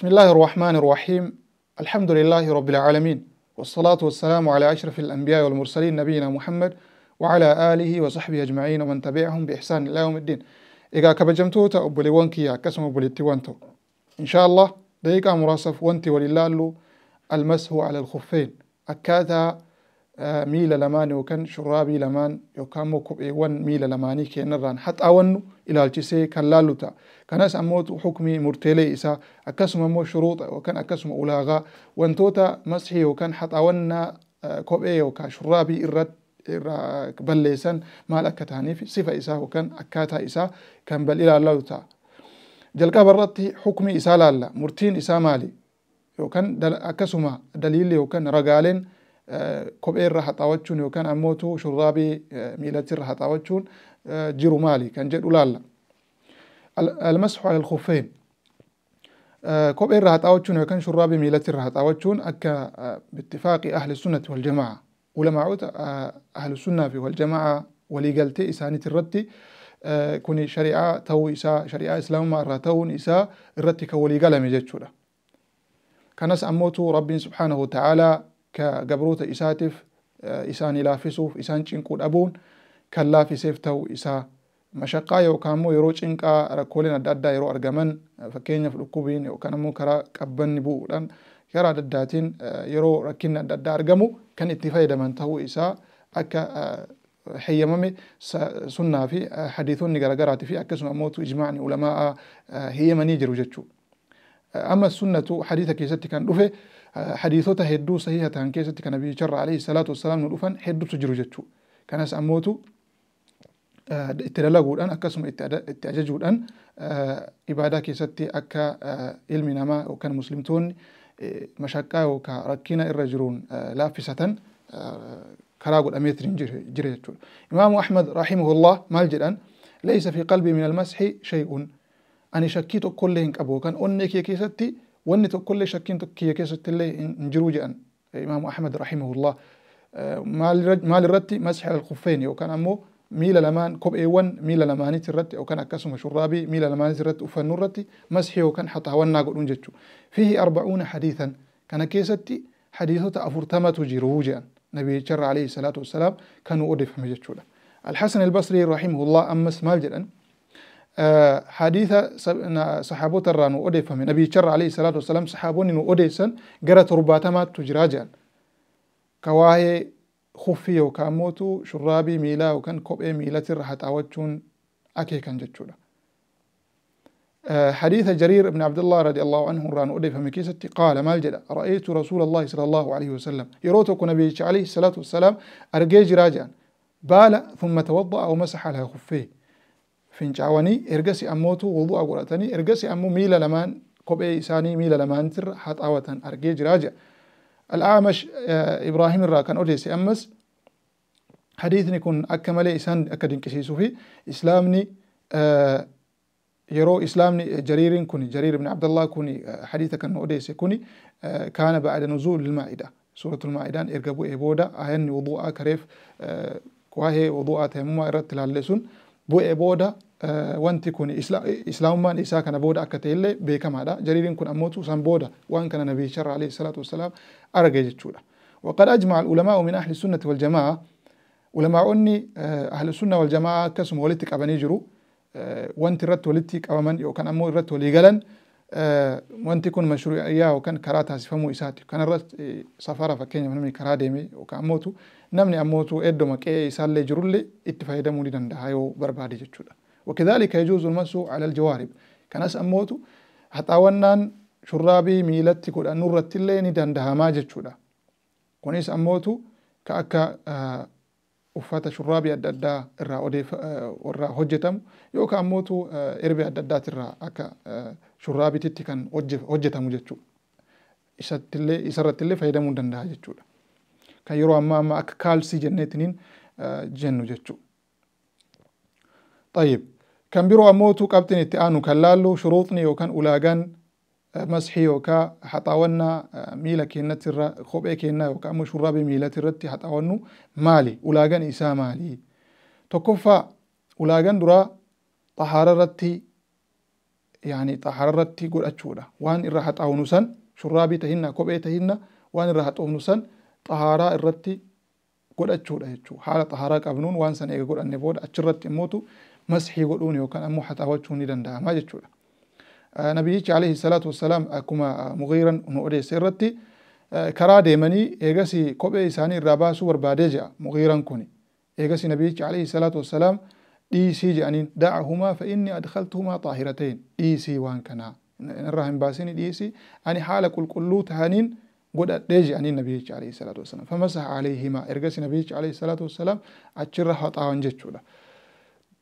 بسم الله الرحمن الرحيم الحمد لله رب العالمين والصلاة والسلام على أشرف الأنبياء والمرسلين نبينا محمد وعلى آله وصحبه أجمعين ومن تبعهم بإحسان الله يوم الدين إذا كبجمتو تأبلي وانكيا كسم بلتي وانتو إن شاء الله دقيقة مراسف وانتي ولله المسه على الخفين أكاتا miila lamaan yookaan shurraabii lamaan yookaan immoo kopheewwan miila lamaanii keenyarraan haxaawwannu ilaalchisee kan laallu ta'a. Kanas ammoo hukmii murteelee isaa akkasuma immoo shuruuxa yookaan akkasuma ulaagaa wantoota masxii yookaan haxaawwannaa kophee yookaan shurraabii irratti irraa balleessan maal akka ta'aniif sifa isaa yookaan akkaataa isaa kan bal ilaallu ta'a. Jalqaba irratti hukmii isaa laalla murtiin isaa maali yookaan akkasuma daliilli yookaan ragaaleen كوبير راح تاوتشون يوكان عموتو شرابي آه، ميلاتي راح تاوتشون آه، جيرو مالي كان جيرو لالا المسح على الخفين آه، كوبير راح تاوتشون يوكان شرابي ميلاتي راح تاوتشون أكا باتفاق أهل السنة والجماعة ولما عود أهل السنة في والجماعة ولي قلتي إساني تردتي كوني شريعة تو إساء شريعة إسلام ما راتون إساء الرتي كولي قلمي جيتشولا كانس أموتو ربي سبحانه وتعالى ka gabroota isaatiif isaan ilaafisuuf isaan cinquu dhabuun kan laafiseef ta'uu isaa mashaqqaa yookaan immoo yeroo cinqaa rakkooleen adda addaa yeroo argaman fakkeenyaaf dhukkubiin yookaan immoo karaa qabbanni bu'uudhaan karaa adda addaatiin yeroo rakkinni adda addaa argamu kan itti fayyadaman ta'uu isaa akka حيمامي سنة في حديثون نجارجارات في أكسنا موت إجماع علماء هي من يجرو جتشو أما السنة حديثك يستي كان رفه hadiisota hedduu sahii ta'an keessatti kan Nabiyyi Charra alayhi salaatu wassalaam nu dhufan hedduutu jiru jechuudha. Kanas ammootu itti dalaguudhaan akkasuma itti ajajuudhaan ibaadaa keessatti akka ilmi namaa yookaan muslimtoonni mashaqqaa yookaan rakkina irra jiruun laaffisatan karaa godhameet jira jechuudha. Imaamu Ahmad rahimahullah maal jedhan laysa fi qalbii min almasxi shay'un ani shakkii tokkollee hin qabu yookaan onnee kee keessatti وان كل شكين تكيه كيس تلي انجروجي ان امام احمد رحمه الله آه، ما للرتي مسح على الخفين وكان امو ميل لمان كوب اي 1 ميل لمانيت الرتي او كان اكسم شرابي ميل لمانيت الرتي وفنو الرتي مسحي وكان حتى ونا قدون جتشو فيه 40 حديثا كان كيستي حديثة أفرتمة جروجا نبي شر عليه الصلاة والسلام كانوا اودف مجتشولا الحسن البصري رحمه الله أمس مال حديث صحابة الرانو أدي من نبي شر عليه الصلاة والسلام صحابون سن جرى رباتما تجراجا كواهي خفي وكاموتو شرابي ميلا وكان كوبئي ميلا ترحت أوجون أكي كان جتشولا حديث جرير بن عبد الله رضي الله عنه ران أدف مكيستي قال ما الجدا رأيت رسول الله صلى الله عليه وسلم يروتك نبي عليه الصلاة والسلام أرجي جراجا بال ثم توضأ ومسح على خفيه fincaawanii ergasi ammootu wudu'a godhatanii ergasi ammoo miila lamaan kophee isaanii miila lamaanirra haa xaawatan argee jiraa jira. Al'aamash Ibraahim irraa kan odeesse ammas hadiisni kun akka malee isaan akka dinqisiisuu fi islaamni yeroo islaamni jariiriin kun jariir ibn Abdallah kun hadiisa kan odeesse kun kaana ba'ada nuzuul maa'ida. Suuratul maa'idaan erga bu'ee booda aayanni wudu'aa kareef waa'ee wudu'aa tayammumaa irratti laalle sun bu'ee booda wanti kun islaamummaan isaa kana booda akka ta'ellee beekamaadha. Jariiriin kun ammoo isaan booda waan kana nabiyyiicharraa alayhi salaatu wasalaam arge jechuudha. وقد أجمع العلماء من أهل السنة والجماعة علماء آه، أهل السنة والجماعة كسم ولتك أبني جرو آه، وانت رت ولتك أبمن يو كان أمو رت وليجلن آه، وانت كن مشروع إياه وكان كرات هسفمو إساتي كان رت سفارة فكين من من كرادمي وكان أموتو نمني أموتو إدو مكي إسال لجرو لي اتفايدمو لدن دهايو بربادي جتشودا وكذلك يجوز المس على الجوارب كناس أموت حتى ونان شرابي ميلتي كل أنور رتلين دندها ما جتشودا كونيس أموت كأكا uffata shurraabii adda addaa irraa odeef warra hojjetamu yookaan ammootu erbee adda addaatirraa akka shurraabititti kan hojjetamu jechuudha. Isattillee isarrattillee fayyadamuu danda'a jechuudha. Kan yeroo ammaa ammaa akka kaalsii jenneetiniin jennu jechuudha. Xayyib. kan biroo ammootu qabxin itti aanu kan laallu shuruuxni yookaan ulaagaan masxii yookaan haxaawannaa miila keenyatti irra kophee keenya yookaan ammoo shurraabii miilatti irratti haxaawannu maali? Ulaagaan isaa maali? Tokkoffaa ulaagaan duraa xahaara irratti yaani xahaara irratti godhachuudha. Waan irra haxaawnu san shurraabii tahinna kophee tahinna waan irra haxaawnu san xahaaraa irratti godhachuudha jechuudha. Haala xahaaraa qabnuun waan sana eega godhanne booda achirratti immootu مسحي يقولون يوكان أمو حتى أواجهوني دندا ما جتشولا نبيه عليه الصلاة والسلام أكما مغيرا نؤدي سيرتي كرا ديماني إيغاسي كوبي إساني الراباسو ورباديجا مغيرا كوني إيغاسي نبيه عليه الصلاة والسلام دي سي جانين دعهما فإني أدخلتهما طاهرتين دي سي وان كانا نرهم باسيني دي سي أني حالك الكلو تهانين قد أدج عن النبي عليه الصلاة والسلام فمسح عليهما إرجس النبي عليه الصلاة والسلام أشرح طعن جد شولا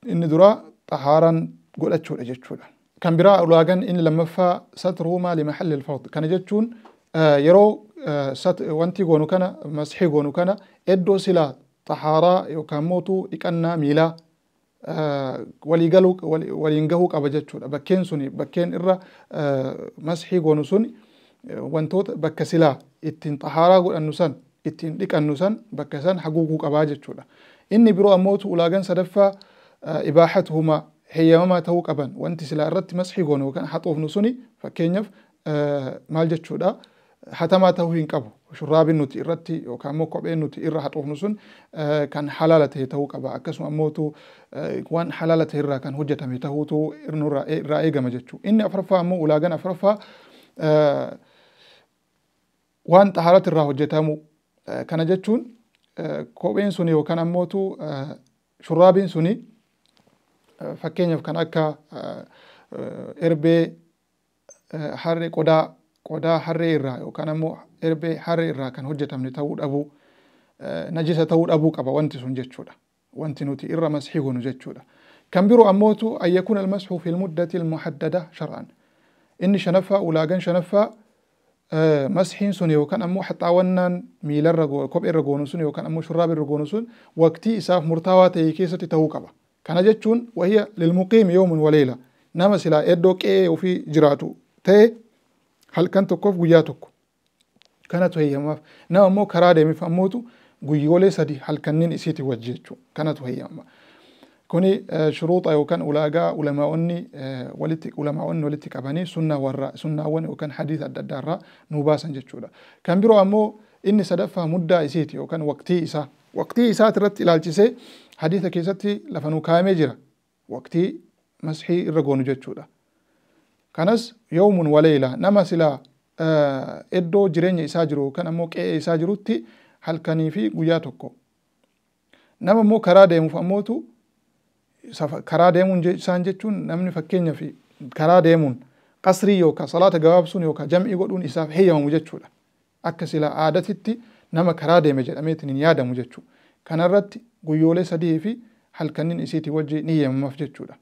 inni duraa xahaaraan godhachuudha jechuudha. Kan biraa ulaagan inni lammaffaa satruumaa limaxalli ilfawd kana jechuun yeroo wanti goonu kana masxii goonu kana iddoo silaa xahaaraa yookaan mootuu dhiqannaa miilaa waliin gahuu qaba jechuudha. Bakkeen suni bakkeen irra masxii goonu suni wantoota bakka silaa ittiin xahaaraa godhannu san ittiin dhiqannu san bakka san haguuguu qabaa jechuudha. Inni biroo ammoo ulaagan sadaffaa إباحتهما هيما توقبا وانت سلا الرد مسحي غون وكان حطوف نسوني فكينيف آه، مال جتشودا حتما توهين قبو شراب نوتي إرتي وكان مو قبي نوتي إرة حطوف نسون آه، كان حلالته توقبا أكسم أموتو آه، وان حلالته إرة كان هجة ميتهوتو إرنو رأي إيه، قم جتشو إني أفرفا أمو ولاغان أفرفا وان طهارت إرة هجتامو كان جتشون kopheen suni yookaan ammootu shurraabiin suni fakkeenyaaf kan akka erbee harree qodaa qodaa harree irraa yookaan ammoo erbee harree irraa kan hojjetamne ta'uu dhabuu najisa ta'uu dhabuu qaba wanti sun jechuudha. Wanti nuti irra masxii gonu jechuudha. Kan biroo ammootu ayyakuun almasxuu fi muddati muhaddada shar'an. Inni shanaffaa ulaagan shanaffaa masxiin sun yookaan ammoo haxaawannaan miilarra kopheerra goonu sun yookaan ammoo shurraabirra goonu sun waqtii isaaf murtaawaa ta'e keessatti ta'uu qaba. كان جتشون وهي للمقيم يوم وليلة نام سلا إدو كي وفي جراتو تي هل كانت كوف جياتوك كانت هي ما نام مو كرادة مفهموتو جيولي سدي هل كانين إسيتي وجيتشو كانت هي ما كوني شروط أو كان ولاجا ولما أني ولت ولما أني ولت كباني سنة ورا سنة ون وكان حديث الدارا نوباس جتشودا كان برو إني سدفها مدة إسيتي وكان وقتي إسا وقتي إسا ترتي لالتي hadiisa keessatti lafanuu kaa'amee jira waqtii masxii irra goonu jechuudha. Kanas yoomuun waleela nama silaa iddoo jireenya isaa jiru kan ammoo qe'ee isaa jirutti halkanii fi guyyaa tokko. Nama ammoo karaa deemuuf ammootu karaa deemuun isaan jechuun namni fakkeenya fi karaa deemuun qasrii yookaan salaata gabaabsuun yookaan jam'ii godhuun isaaf heeyyamamu jechuudha. Akka silaa aadatitti nama karaa deeme jedhameetiin yaadamu jechuudha. kanarratti guyyoolee sadii fi halkanin isiiti wajji ni heemamaaf jechuudha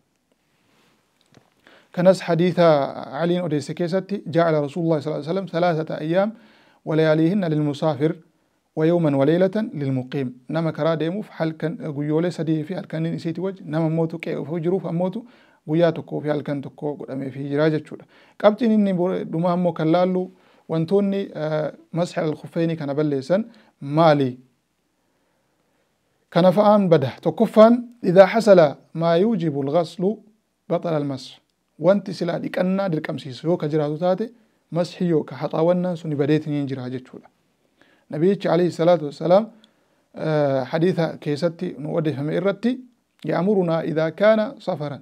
kanas hadiitha caliin odeesse keessatti jacala rasuulullahi sal sallam halaasata ayyaam walayaaliihinna lilmusaafir ويوما وليلة للمقيم نما كرا ديموف هلكن غيولي سدي في هلكن نسيتي وجه نما موتو كي فجرو فموتو guyyaa tokkoo fi halkan tokkoo godhamee fi hijiraa jechuudha. Qabxiin inni dhumaa immoo kan laallu wantoonni masxal alkufeeni kana balleessan maali? كنفان بده تكفان إذا حصل ما يوجب الغسل بطل المس وانت سلالك أنا درك أمسي سيو كجراته تاتي مسحيو كحطاونا سني بديتني نجرها جتشولا نبيك عليه الصلاة والسلام آه، حديثة كيستي نودي فم إردتي يأمرنا إذا كان صفرا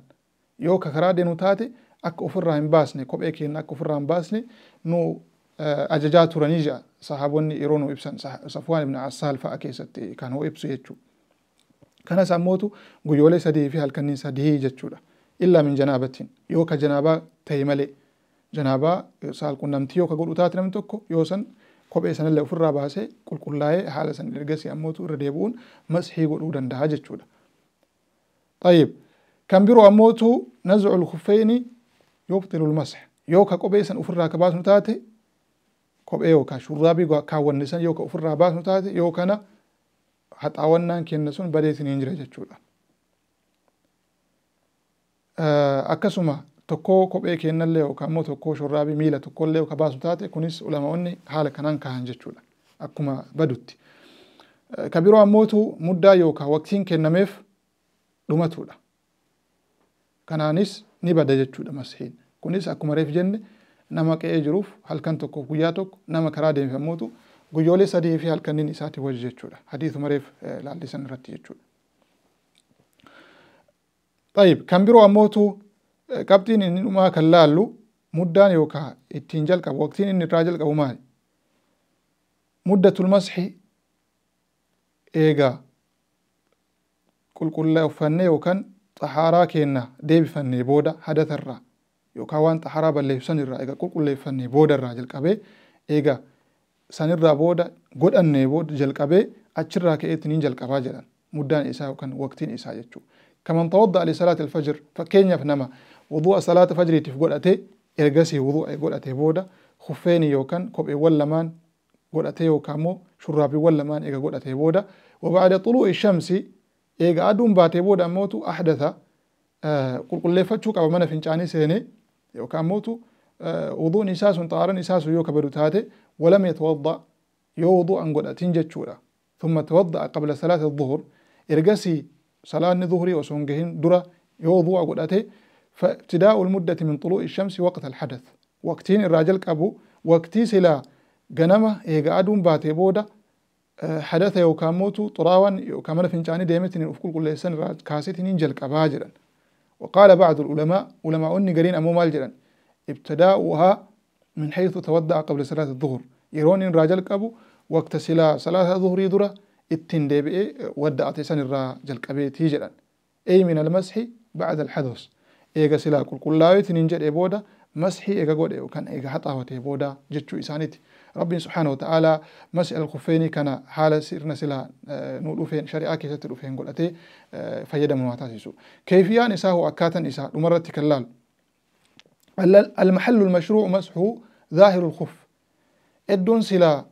يو كخرادي نتاتي أك أفرها باسني كوب إيكي أك أفرها باسني نو آه، أججاتو رنيجا صحابوني إيرونو إبسان صفوان بن عسال فأكيستي كان هو إبسو يتشو kana sammootu guyyoolee sadii fi halkanni sadii jechuudha illaa min janaabatiin yoo ka janaabaa ta'e malee janaabaa saalqunnamtii yoo ka godhu taate namni tokko yoo san kophee sanallee ofirraa baasee qulqullaa'ee haala san ergasii ammootu irra deebi'uun masxii godhuu danda'a jechuudha. طيب كان بيرو أموتو نزع الخفين يبطل المسح يوكا قبي سن أفرها كباس نتاتي قبي يوكا شرابي كاوان نسان يوكا أفرها باس نتاتي يوكا haxaawwannaan kenne sun badeesin hin jira jechuudha. Akkasuma tokkoo kophee kennallee yookaan immoo tokkoo shurraabii miila tokkollee yookaan baasu taate kunis ulamaa'onni haala kanaan kaa'an jechuudha akkuma badutti. Ka biroo ammootu muddaa yookaan waqtiin kennameef dhumatuudha. Kanaanis ni bada jechuudha masiin. Kunis akkuma reef jenne nama qe'ee jiruuf halkan tokkoof guyyaa tokko nama karaa deemfamuutu. guyyoolee sadii fi halkaniin isaati wajji jechuudha. Hadiisu mareef eh, laallisan irratti jechuudha. Xayib kan biroo ammootu eh, qabxiin inni dhumaa kan laallu muddaan yookaan ittiin jalqab waqtiin inni irraa jalqabu maali? Muddatul masxi eegaa qulqulleffannee yookaan xahaaraa keenna deebifannee booda hadatarraa yookaan waan xahaaraa balleessan irraa eegaa qulqulleeffannee booda irraa jalqabee eega. سانير رابودا قد النيبو جلقبه أجر راكئة تنين جلقبا جلان مدان إساء وكان وقتين إساء جتشو كمان توضع لصلاة الفجر فكين يفنما وضوء صلاة فجر يتفقل أتي إرقاسي وضوء يقول أتي بودا خفيني يوكان كوب إولمان قول أتي يوكامو شرابي ولمان إيقا قول أتي بودا وبعد طلوع الشمس إيقا أدوم باتي بودا موتو أحدث آه قل قل لي فتشو كابا منا فنشاني سيني يوكام موتو وضوء نساس طهارة نساس يو كبروتاتي ولم يتوضا يو وضوء انقل اتنجتشورا ثم توضا قبل صلاة الظهر ارقسي صلاة الظهر وسونجهن درا يو وضوء انقل فابتداء المدة من طلوع الشمس وقت الحدث وقتين الراجل كابو وقتي سلا جنما ايجا ادوم باتي بودا حدث يو كاموتو طراوان يو كامل فنجاني ديمتن الافكول كل سنة كاسيتن انجل كاباجرا وقال بعض العلماء علماء اني قرين امو مالجرا ابتداؤها من حيث تودع قبل صلاة الظهر يرون إن راجل كابو وقت سلا صلاة الظهر درة اتن ديبئي ودع تسان الراجل قبي تيجرا أي من المسح بعد الحدث إيغا سلا كل كل لايت ننجد إبودا مسحي إيغا قد إيغا كان إيغا حطاوة إبودا جتشو إسانيتي رب سبحانه وتعالى مسح الخفين كان حال سيرنا سلا آه، نولوفين شريعة كي كيسة تلوفين قلتي آه، فيدا من واتاسيسو كيفيان إساه أكاتا إساه لمرة اللال المحل المشروع مسحه ظاهر الخف ادون سلا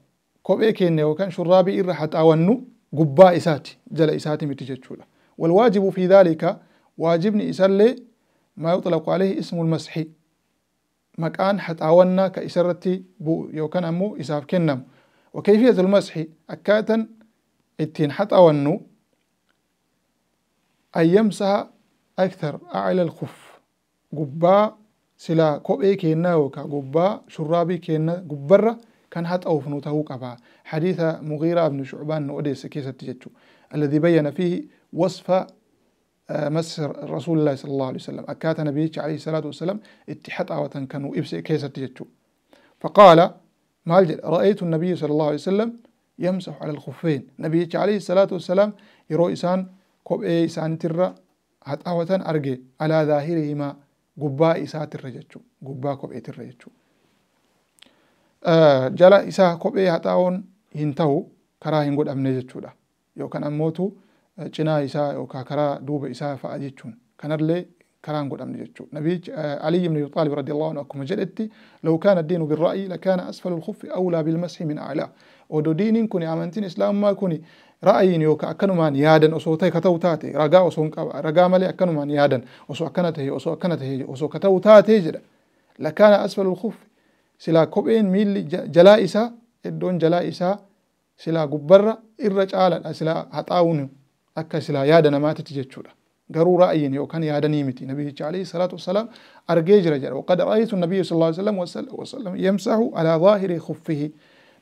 كوبي كينيو كان شرابي ار حتى ونو غبا اساتي جل اساتي متجتشولا والواجب في ذلك واجبني اسلي ما يطلق عليه اسم المسح مكان حتى ونا كاسرتي بو يو كان امو اساف كنم وكيفيه المسح اكاتا اتين حتى ونو ان يمسح اكثر اعلى الخف غبا سلا كوبي كينا وكا غبا شرابي كينا غبرا كان هات أوف نوته كفا حديث مغيرة بن شعبان نؤدي سكيسة keessatti الذي بين فيه وصف مس رسول الله صلى الله عليه وسلم أكات نبيه عليه الصلاة والسلام اتحت أوتن كانوا إبس كيسة تجتشو فقال مالجل رأيت النبي صلى الله عليه وسلم يمسح على الخفين نبيه عليه الصلاة والسلام يرو إسان كوب إيسان ترى هت أوتن أرجي على ظاهرهما gubbaa isaatirra jechuudha. Gubbaa kopheetirra jechuudha. Jala isaa kophee haxaa'oon hin ta'u karaa hin godhamne jechuudha. Yookaan ammootu cinaa isaa yookaan karaa duuba isaa fa'a jechuun kanallee karaan godhamne jechuudha. Nabiichi Aliyyi ibn Abi radiyallahu anhu akkuma jedhetti law kaana diinu birra'ii lakaana asfalu al-khuffi awlaa bilmashi min a'laa. Odoo diiniin kun amantiin islaamaa kun ra'ayiin yookaan akkanumaan yaadan osoo ta'e ka ta'u taate ragaa osoo hin qaba ragaa malee akkanumaan yaadan osoo akkana tahe osoo akkana tahe osoo ka ta'u taate jedha. Lakaana asfalu al-khuffi silaa kopheen miilli jalaa isaa iddoon jalaa isaa silaa gubbarra irra caaladha silaa haxaa'uun akka silaa yaada namaatitti jechuudha. قرو رأي يوكان يهدى نيمتي نبي عليه الصلاة والسلام أرجيج رجل وقد رأيت النبي صلى الله عليه وسلم, وسلم يمسح على ظاهر خفه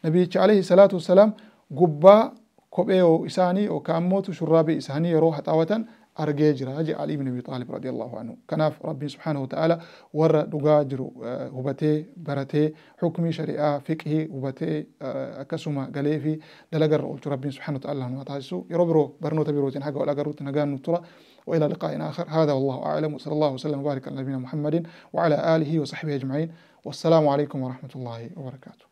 نبي عليه الصلاة والسلام قبا كبئو إساني وكاموت شرابي إساني يروح طاوتاً أرجيجرا أجي علي بن أبي طالب رضي الله عنه كناف ربي سبحانه وتعالى ور دقاجر هبته آه، برته حكم شريعة فقه هبته أكسما آه، قليفي دلقر قلت ربي سبحانه وتعالى أنه أتعجسو يربرو برنو تبيروتين حقا ولا قروتين أقان وإلى لقاء آخر هذا والله أعلم وصلى الله وسلم وبارك على نبينا محمد وعلى آله وصحبه أجمعين والسلام عليكم ورحمة الله وبركاته